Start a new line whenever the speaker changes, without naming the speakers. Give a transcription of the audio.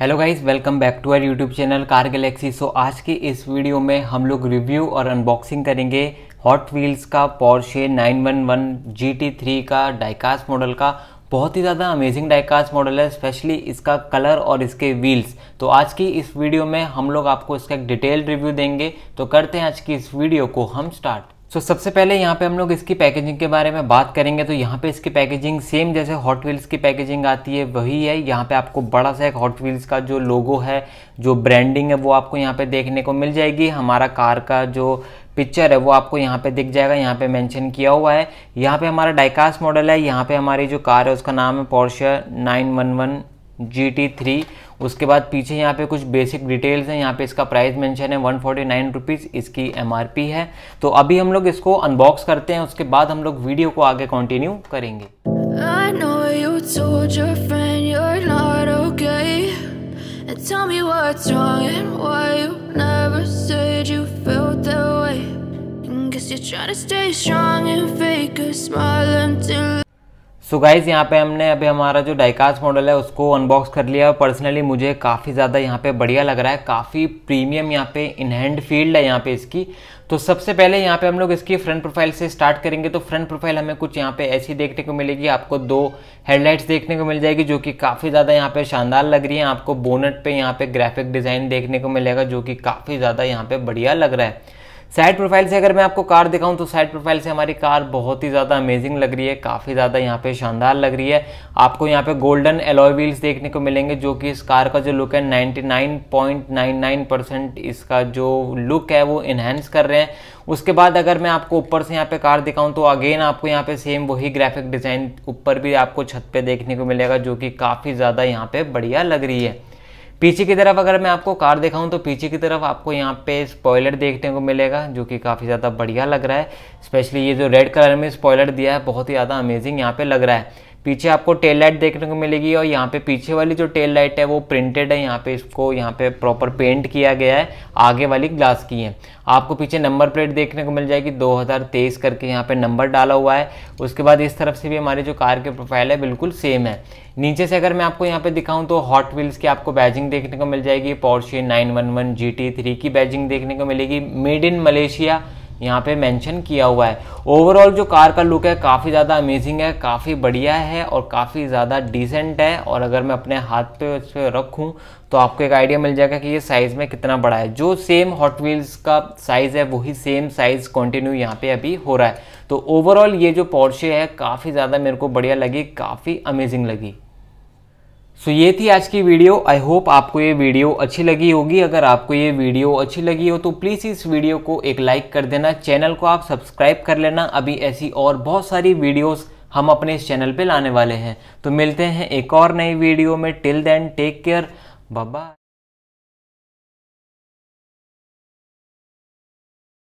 hello guys welcome back to our youtube channel car galaxy so आज के इस video में हम लोग रिव्यू और अनबॉक्सिंग करेंगे हॉट व्हील्स का पॉर्शे 911 वन का डाइकास मॉडल का बहुत ही ज़्यादा अमेजिंग डाइकास्ट मॉडल है स्पेशली इसका कलर और इसके व्हील्स तो आज की इस वीडियो में हम लोग आपको इसका एक डिटेल रिव्यू देंगे तो करते हैं आज की इस वीडियो को हम स्टार्ट सो so, सबसे पहले यहाँ पे हम लोग इसकी पैकेजिंग के बारे में बात करेंगे तो यहाँ पे इसकी पैकेजिंग सेम जैसे हॉट व्हील्स की पैकेजिंग आती है वही है यहाँ पे आपको बड़ा सा एक हॉट व्हील्स का जो लोगो है जो ब्रांडिंग है वो आपको यहाँ पे देखने को मिल जाएगी हमारा कार का जो पिक्चर है वो आपको यहाँ पे दिख जाएगा यहाँ पे मेंशन किया हुआ है यहाँ पे हमारा डाइकास्ट मॉडल है यहाँ पे हमारी जो कार है उसका नाम है Porsche nine one one G T three उसके बाद पीछे यहाँ पे कुछ बेसिक डिटेल्स हैं यहाँ पे इसका प्राइस मेंशन है वन फोर्टी नाइन रुपीज़ इसकी एम आर पी है तो अभी हम लोग इसको अनबॉक्स करते हैं उसके बाद हम लोग वीडियो को आगे कंटिन्यू करेंगे सो so गाइज़ यहाँ पे हमने अभी हमारा जो डाइकास्ट मॉडल है उसको अनबॉक्स कर लिया और पर्सनली मुझे काफ़ी ज़्यादा यहाँ पे बढ़िया लग रहा है काफ़ी प्रीमियम यहाँ पे इनहैंड फील्ड है यहाँ पे इसकी तो सबसे पहले यहाँ पे हम लोग इसकी फ्रंट प्रोफाइल से स्टार्ट करेंगे तो फ्रंट प्रोफाइल हमें कुछ यहाँ पे ऐसी देखने को मिलेगी आपको दो हेडलाइट्स देखने को मिल जाएगी जो कि काफ़ी ज़्यादा यहाँ पे शानदार लग रही है आपको बोनट पे यहाँ पे ग्राफिक डिज़ाइन देखने को मिलेगा जो कि काफ़ी ज़्यादा यहाँ पे बढ़िया लग रहा है साइड प्रोफाइल से अगर मैं आपको कार दिखाऊं तो साइड प्रोफाइल से हमारी कार बहुत ही ज़्यादा अमेजिंग लग रही है काफ़ी ज़्यादा यहाँ पे शानदार लग रही है आपको यहाँ पे गोल्डन एलॉय व्हील्स देखने को मिलेंगे जो कि इस कार का जो लुक है 99.99 परसेंट इसका जो लुक है वो इन्हेंस कर रहे हैं उसके बाद अगर मैं आपको ऊपर से यहाँ पे कार दिखाऊं तो अगेन आपको यहाँ पे सेम वही ग्राफिक डिज़ाइन ऊपर भी आपको छत पे देखने को मिलेगा जो कि काफ़ी ज़्यादा यहाँ पे बढ़िया लग रही है पीछे की तरफ अगर मैं आपको कार दिखाऊं तो पीछे की तरफ आपको यहाँ पे स्पॉयलर देखने को मिलेगा जो कि काफ़ी ज़्यादा बढ़िया लग रहा है स्पेशली ये जो रेड कलर में स्पॉयलर दिया है बहुत ही ज़्यादा अमेजिंग यहाँ पे लग रहा है पीछे आपको टेल लाइट देखने को मिलेगी और यहाँ पे पीछे वाली जो टेल लाइट है वो प्रिंटेड है यहाँ पे इसको यहाँ पे प्रॉपर पेंट किया गया है आगे वाली ग्लास की है आपको पीछे नंबर प्लेट देखने को मिल जाएगी 2023 करके यहाँ पे नंबर डाला हुआ है उसके बाद इस तरफ से भी हमारी जो कार के प्रोफाइल है बिल्कुल सेम है नीचे से अगर मैं आपको यहाँ पे दिखाऊं तो हॉट व्हील्स की आपको बैजिंग देखने को मिल जाएगी पॉर्शे 911 GT3 की बैजिंग देखने को मिलेगी मेड इन मलेशिया यहाँ पे मेंशन किया हुआ है ओवरऑल जो कार का लुक है काफ़ी ज़्यादा अमेजिंग है काफ़ी बढ़िया है और काफ़ी ज़्यादा डिसेंट है और अगर मैं अपने हाथ पे उस पर रखूँ तो आपको एक आइडिया मिल जाएगा कि ये साइज़ में कितना बड़ा है जो सेम हॉट व्हील्स का साइज़ है वही सेम साइज़ कंटिन्यू यहाँ पे अभी हो रहा है तो ओवरऑल ये जो पॉर्शे है काफ़ी ज़्यादा मेरे को बढ़िया लगी काफ़ी अमेजिंग लगी सो ये थी आज की वीडियो आई होप आपको ये वीडियो अच्छी लगी होगी अगर आपको ये वीडियो अच्छी लगी हो तो प्लीज़ इस वीडियो को एक लाइक कर देना चैनल को आप सब्सक्राइब कर लेना अभी ऐसी और बहुत सारी वीडियोस हम अपने इस चैनल पे लाने वाले हैं तो मिलते हैं एक और नई वीडियो में till then take care bye